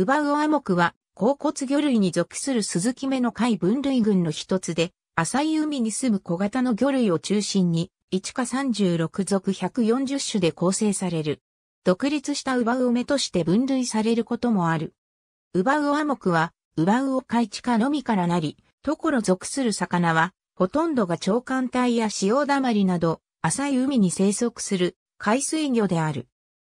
ウバウアクは、甲骨魚類に属する鈴木目の貝分類群の一つで、浅い海に住む小型の魚類を中心に、1か36属140種で構成される。独立したウバウオ目として分類されることもある。ウバウオアクは、ウバウオ海地下のみからなり、ところ属する魚は、ほとんどが長官体や潮だまりなど、浅い海に生息する海水魚である。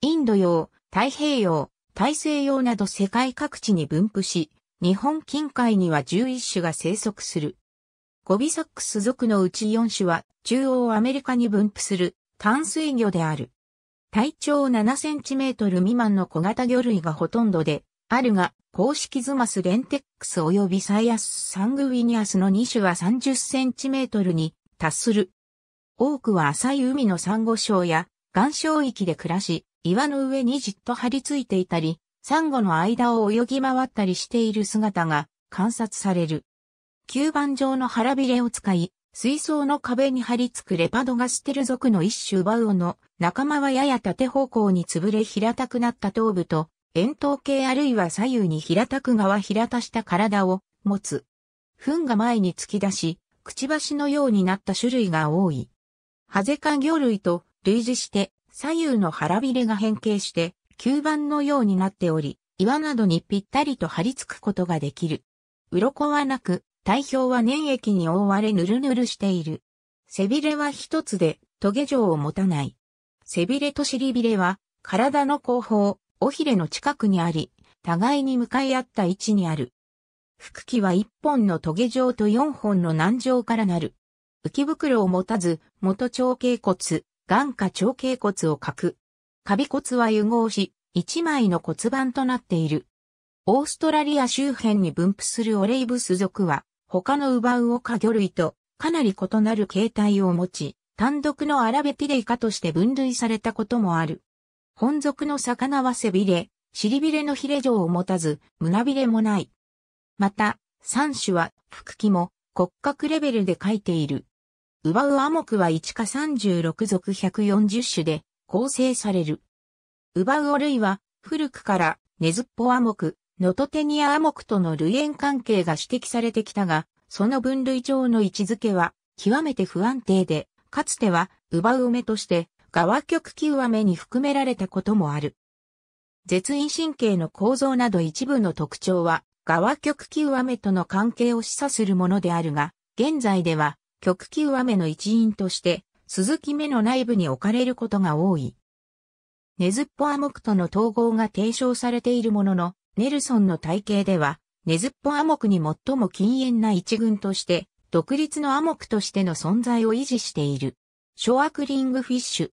インド洋、太平洋、大西洋など世界各地に分布し、日本近海には11種が生息する。ゴビサックス属のうち4種は中央アメリカに分布する淡水魚である。体長7センチメートル未満の小型魚類がほとんどで、あるが、公式ズマスレンテックス及びサイアスサングウィニアスの2種は30センチメートルに達する。多くは浅い海のサンゴ礁や岩礁域で暮らし、岩の上にじっと張り付いていたり、サンゴの間を泳ぎ回ったりしている姿が観察される。吸盤状の腹びれを使い、水槽の壁に張り付くレパドガステル属の一種バウオの仲間はやや縦方向に潰れ平たくなった頭部と、円筒形あるいは左右に平たく側平たした体を持つ。糞が前に突き出し、くちばしのようになった種類が多い。ハゼ科魚類と類似して左右の腹びれが変形して、吸盤のようになっており、岩などにぴったりと張り付くことができる。鱗はなく、体表は粘液に覆われぬるぬるしている。背びれは一つで、トゲ状を持たない。背びれと尻びれは、体の後方、尾ひれの近くにあり、互いに向かい合った位置にある。腹器は一本のトゲ状と四本の軟状からなる。浮き袋を持たず、元長頸骨、眼下長径骨を欠く。カビ骨は融合し、一枚の骨盤となっている。オーストラリア周辺に分布するオレイブス属は、他のウバウオカ魚類とかなり異なる形態を持ち、単独のアラベピレイカとして分類されたこともある。本属の魚は背びれ、尻びれのヒレ状を持たず、胸びれもない。また、三種は、腹気も骨格レベルで書いている。ウバウア目は1か36属140種で構成される。ウバウオ類は古くからネズッポア目、ノトテニアア目との類縁関係が指摘されてきたが、その分類上の位置づけは極めて不安定で、かつてはウバウメとして側極球アメに含められたこともある。絶因神経の構造など一部の特徴は、側極球アメとの関係を示唆するものであるが、現在では極球雨の一員として、鈴木目の内部に置かれることが多い。ネズッポアモクとの統合が提唱されているものの、ネルソンの体系では、ネズッポアモクに最も禁煙な一群として、独立のアモクとしての存在を維持している。ショアクリングフィッシュ。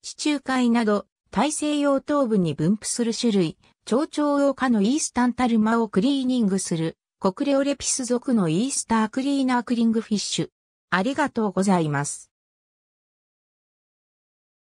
地中海など、大西洋東部に分布する種類、蝶々用科のイースタンタルマをクリーニングする、国レオレピス属のイースタークリーナークリングフィッシュ。ありがとうございます。